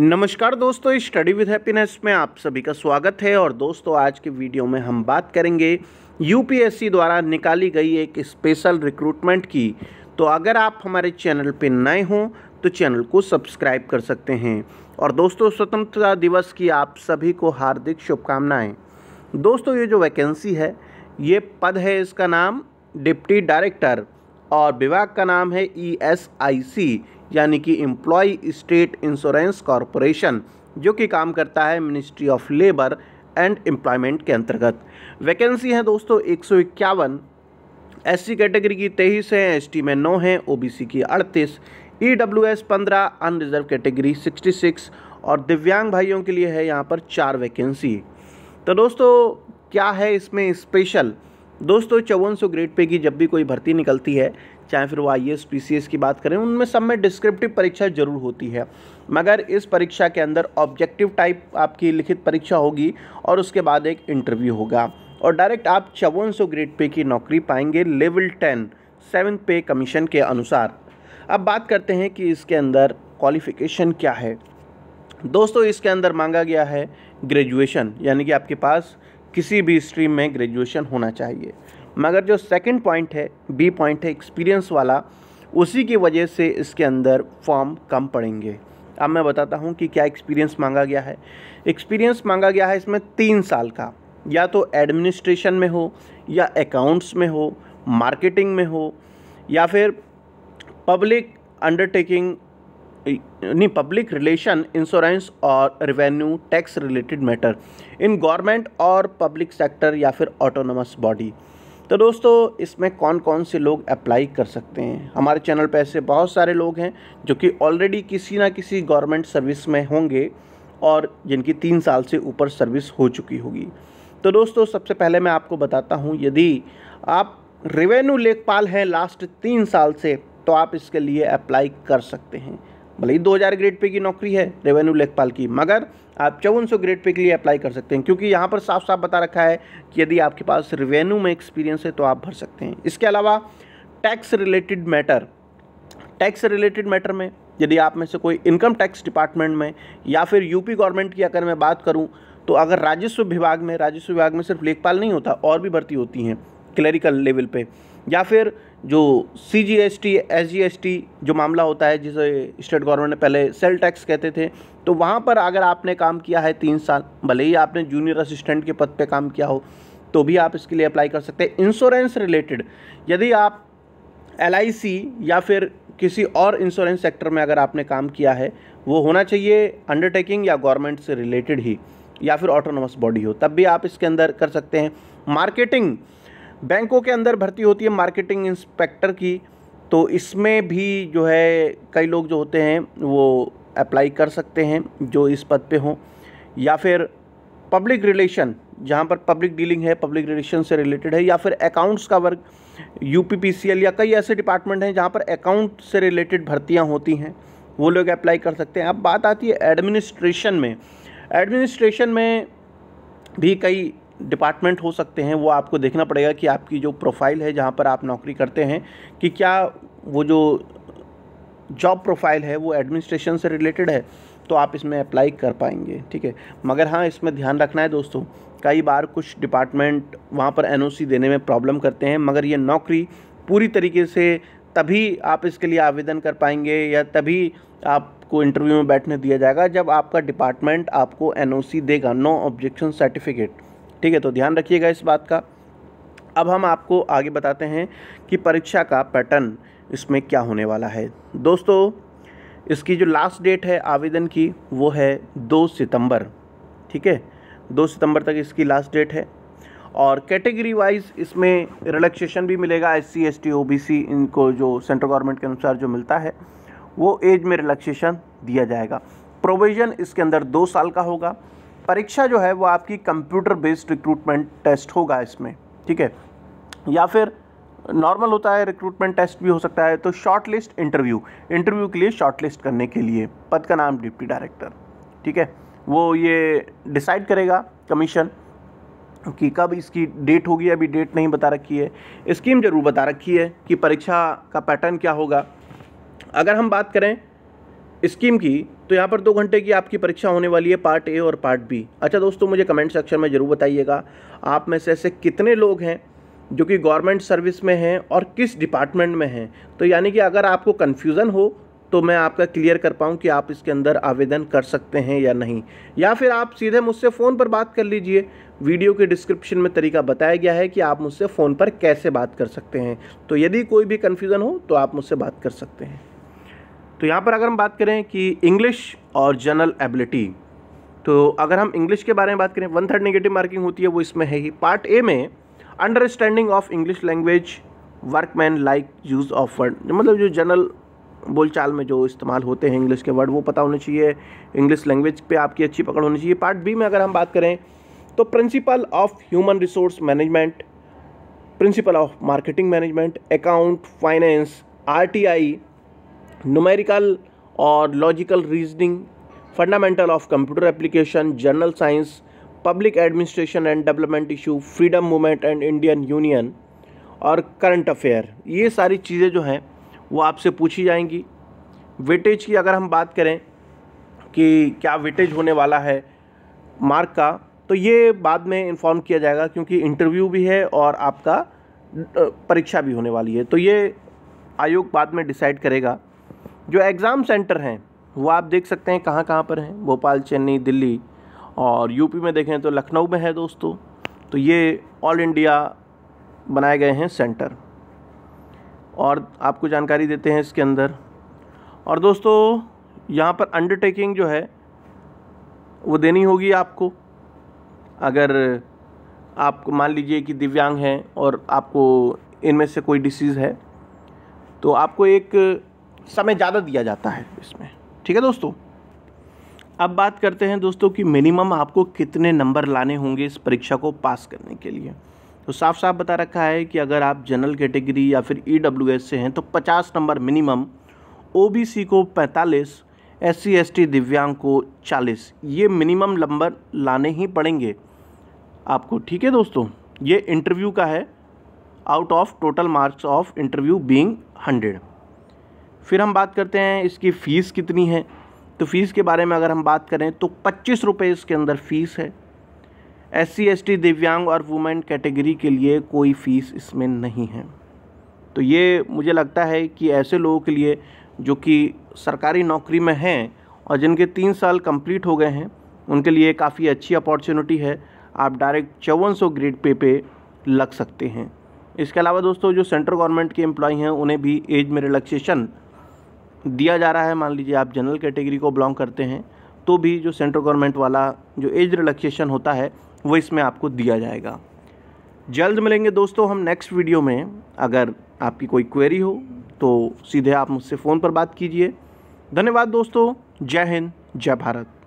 नमस्कार दोस्तों study with happiness में आप सभी का स्वागत है और दोस्तों आज के वीडियो में हम बात करेंगे यूपीएससी द्वारा निकाली गई एक स्पेशल रिक्रूटमेंट की तो अगर आप हमारे चैनल पर नए हों तो चैनल को सब्सक्राइब कर सकते हैं और दोस्तों स्वतंत्रता दिवस की आप सभी को हार्दिक शुभकामनाएँ दोस्तों ये जो वैकेंसी है ये पद है इसका नाम डिप्टी डायरेक्टर और विभाग का नाम है ई एस आई सी यानी कि एम्प्लॉय स्टेट इंश्योरेंस कॉरपोरेशन जो कि काम करता है ministry of labour and employment के अंतर्गत वैकेंसी है दोस्तों एक सौ इक्यावन एस सी कैटेगरी की तेईस है एस टी में नौ हैं ओ बी सी की अड़तीस ई डब्ल्यू एस पंद्रह अनरिजर्व कैटेगरी सिक्सटी सिक्स और दिव्यांग भाइयों के लिए है यहाँ पर चार वैकेंसी तो दोस्तों क्या है इसमें स्पेशल दोस्तों चौवन सौ ग्रेड पे की जब भी कोई भर्ती निकलती है चाहे फिर वो आई एस की बात करें उनमें सब में डिस्क्रिप्टिव परीक्षा ज़रूर होती है मगर इस परीक्षा के अंदर ऑब्जेक्टिव टाइप आपकी लिखित परीक्षा होगी और उसके बाद एक इंटरव्यू होगा और डायरेक्ट आप चौवन सौ ग्रेड पे की नौकरी पाएंगे level ten seventh pay commission के अनुसार अब बात करते हैं कि इसके अंदर क्वालिफ़िकेशन क्या है दोस्तों इसके अंदर मांगा गया है ग्रेजुएशन यानी कि आपके पास किसी भी स्ट्रीम में ग्रेजुएशन होना चाहिए मगर जो सेकंड पॉइंट है बी पॉइंट है एक्सपीरियंस वाला उसी की वजह से इसके अंदर फॉर्म कम पड़ेंगे अब मैं बताता हूँ कि क्या एक्सपीरियंस मांगा गया है एक्सपीरियंस मांगा गया है इसमें तीन साल का या तो एडमिनिस्ट्रेशन में हो या अकाउंट्स में हो मार्केटिंग में हो या फिर पब्लिक अंडरटेकिंग नहीं पब्लिक रिलेशन इंश्योरेंस और revenue tax related matter in government और पब्लिक सेक्टर या फिर ऑटोनमस बॉडी तो दोस्तों इसमें कौन कौन से लोग अप्लाई कर सकते हैं हमारे चैनल पर ऐसे बहुत सारे लोग हैं जो कि ऑलरेडी किसी ना किसी गवर्नमेंट सर्विस में होंगे और जिनकी तीन साल से ऊपर सर्विस हो चुकी होगी तो दोस्तों सबसे पहले मैं आपको बताता हूँ यदि आप रेवेन्यू लेखपाल हैं लास्ट तीन साल से तो आप इसके लिए अप्लाई कर सकते हैं भले ही दो हज़ार ग्रेड पे की नौकरी है रेवेन्यू लेखपाल की मगर आप चौवन सौ ग्रेड पे के लिए अप्लाई कर सकते हैं क्योंकि यहाँ पर साफ साफ बता रखा है कि यदि आपके पास रिवेन्यू में एक्सपीरियंस है तो आप भर सकते हैं इसके अलावा tax related matter tax related matter में यदि आप में से कोई इनकम टैक्स डिपार्टमेंट में या फिर यूपी गवर्नमेंट की अगर मैं बात करूँ तो अगर राजस्व विभाग में राजस्व विभाग में सिर्फ लेखपाल नहीं होता और भी भर्ती होती हैं क्लरिकल लेवल पर या फिर जो C G S T S G S T जो मामला होता है जिसे स्टेट गवर्नमेंट ने पहले सेल टैक्स कहते थे तो वहाँ पर अगर आपने काम किया है तीन साल भले ही आपने जूनियर असिस्टेंट के पद पर काम किया हो तो भी आप इसके लिए अप्लाई कर सकते हैं इंश्योरेंस रिलेटेड यदि आप एल या फिर किसी और इंश्योरेंस सेक्टर में अगर आपने काम किया है वो होना चाहिए अंडरटेकिंग या गवर्नमेंट से रिलेटेड ही या फिर ऑटोनोमस बॉडी हो तब भी आप इसके अंदर कर सकते हैं मार्केटिंग बैंकों के अंदर भर्ती होती है मार्केटिंग इंस्पेक्टर की तो इसमें भी जो है कई लोग जो होते हैं वो अप्लाई कर सकते हैं जो इस पद पे हों या फिर पब्लिक रिलेशन जहाँ पर पब्लिक डीलिंग है पब्लिक रिलेशन से रिलेटेड है या फिर अकाउंट्स का वर्क यू या कई ऐसे डिपार्टमेंट हैं जहाँ पर अकाउंट से रिलेटेड भर्तियाँ होती हैं वो लोग अप्लाई कर सकते हैं अब बात आती है एडमिनिस्ट्रेशन में एडमिनिस्ट्रेशन में भी कई डिपार्टमेंट हो सकते हैं वो आपको देखना पड़ेगा कि आपकी जो प्रोफाइल है जहाँ पर आप नौकरी करते हैं कि क्या वो जो जॉब प्रोफाइल है वो एडमिनिस्ट्रेशन से रिलेटेड है तो आप इसमें अप्लाई कर पाएंगे ठीक है मगर हाँ इसमें ध्यान रखना है दोस्तों कई बार कुछ डिपार्टमेंट वहाँ पर एन देने में प्रॉब्लम करते हैं मगर ये नौकरी पूरी तरीके से तभी आप इसके लिए आवेदन कर पाएंगे या तभी आपको इंटरव्यू में बैठने दिया जाएगा जब आपका डिपार्टमेंट आपको एनओसी देगा नो ऑब्जेक्शन सर्टिफिकेट ठीक है तो ध्यान रखिएगा इस बात का अब हम आपको आगे बताते हैं कि परीक्षा का पैटर्न इसमें क्या होने वाला है दोस्तों इसकी जो लास्ट डेट है आवेदन की वो है दो सितंबर ठीक है दो सितंबर तक इसकी लास्ट डेट है और कैटेगरी वाइज इसमें रिलैक्सेशन भी मिलेगा S C S T O B C इनको जो सेंट्रल गवर्नमेंट के अनुसार जो मिलता है वो एज में रिलैक्सेशन दिया जाएगा प्रोविज़न इसके अंदर दो साल का होगा परीक्षा जो है वो आपकी कंप्यूटर बेस्ड रिक्रूटमेंट टेस्ट होगा इसमें ठीक है या फिर नॉर्मल होता है रिक्रूटमेंट टेस्ट भी हो सकता है तो शॉर्ट लिस्ट इंटरव्यू इंटरव्यू के लिए शॉर्ट लिस्ट करने के लिए पद का नाम डिप्टी डायरेक्टर ठीक है वो ये डिसाइड करेगा कमीशन कि कब इसकी डेट होगी अभी डेट नहीं बता रखी है स्कीम ज़रूर बता रखी है कि परीक्षा का पैटर्न क्या होगा अगर हम बात करें स्कीम की तो यहाँ पर दो घंटे की आपकी परीक्षा होने वाली है पार्ट ए और पार्ट बी अच्छा दोस्तों मुझे कमेंट सेक्शन में ज़रूर बताइएगा आप में से ऐसे कितने लोग हैं जो कि गवर्नमेंट सर्विस में हैं और किस डिपार्टमेंट में हैं तो यानी कि अगर आपको कन्फ्यूज़न हो तो मैं आपका क्लियर कर पाऊँ कि आप इसके अंदर आवेदन कर सकते हैं या नहीं या फिर आप सीधे मुझसे फ़ोन पर बात कर लीजिए वीडियो के डिस्क्रिप्शन में तरीका बताया गया है कि आप मुझसे फ़ोन पर कैसे बात कर सकते हैं तो यदि कोई भी कन्फ्यूज़न हो तो आप मुझसे बात कर सकते हैं तो यहाँ पर अगर हम बात करें कि इंग्लिश और जनरल एबिलिटी तो अगर हम इंग्लिश के बारे में बात करें वन थर्ड नेगेटिव मार्किंग होती है वो इसमें है ही पार्ट ए में understanding of English language workman like use of word मतलब जो जनरल बोलचाल में जो इस्तेमाल होते हैं इंग्लिश के वर्ड वो पता होने चाहिए इंग्लिश लैंग्वेज पे आपकी अच्छी पकड़ होनी चाहिए पार्ट बी में अगर हम बात करें तो principle of human resource management principle of marketing management account finance I numerical और logical reasoning fundamental of computer application general science public administration and development issue freedom movement and Indian union और current affair ये सारी चीज़ें जो हैं वो आपसे पूछी जाएंगी वेटेज की अगर हम बात करें कि क्या वेटेज होने वाला है मार्क का तो ये बाद में इन्फॉर्म किया जाएगा क्योंकि इंटरव्यू भी है और आपका परीक्षा भी होने वाली है तो ये आयोग बाद में डिसाइड करेगा जो एग्ज़ाम सेंटर हैं वो आप देख सकते हैं कहाँ कहाँ पर हैं भोपाल चेन्नई दिल्ली और यूपी में देखें तो लखनऊ में है दोस्तों तो ये ऑल इंडिया बनाए गए हैं सेंटर और आपको जानकारी देते हैं इसके अंदर और दोस्तों यहाँ पर अंडरटेकिंग जो है वो देनी होगी आपको अगर आप मान लीजिए कि दिव्यांग हैं और आपको इनमें से कोई डिसीज़ है तो आपको एक समय ज़्यादा दिया जाता है इसमें ठीक है दोस्तों अब बात करते हैं दोस्तों कि मिनिमम आपको कितने नंबर लाने होंगे इस परीक्षा को पास करने के लिए तो साफ साफ बता रखा है कि अगर आप जनरल कैटेगरी या फिर ई e से हैं तो पचास नंबर मिनिमम ओ को पैंतालीस एस सी दिव्यांग को चालीस ये मिनिमम नंबर लाने ही पड़ेंगे आपको ठीक है दोस्तों ये इंटरव्यू का है out of total marks of interview being hundred फिर हम बात करते हैं इसकी फ़ीस कितनी है तो फ़ीस के बारे में अगर हम बात करें तो पच्चीस रुपये इसके अंदर फ़ीस है एस सी दिव्यांग और वुमेन कैटेगरी के लिए कोई फ़ीस इसमें नहीं है तो ये मुझे लगता है कि ऐसे लोगों के लिए जो कि सरकारी नौकरी में हैं और जिनके तीन साल कंप्लीट हो गए हैं उनके लिए काफ़ी अच्छी अपॉर्चुनिटी है आप डायरेक्ट चौवन सौ ग्रेड पे पे लग सकते हैं इसके अलावा दोस्तों जो सेंट्रल गवर्नमेंट के एम्प्लॉय हैं उन्हें भी एज में रिलैक्सेशन दिया जा रहा है मान लीजिए आप जनरल कैटेगरी को बिलोंग करते हैं तो भी जो सेंट्रल गवर्नमेंट वाला जो एज रिलैक्सेशन होता है वो इसमें आपको दिया जाएगा जल्द मिलेंगे दोस्तों हम नेक्स्ट वीडियो में अगर आपकी कोई क्वेरी हो तो सीधे आप मुझसे फ़ोन पर बात कीजिए धन्यवाद दोस्तों जय हिंद जय भारत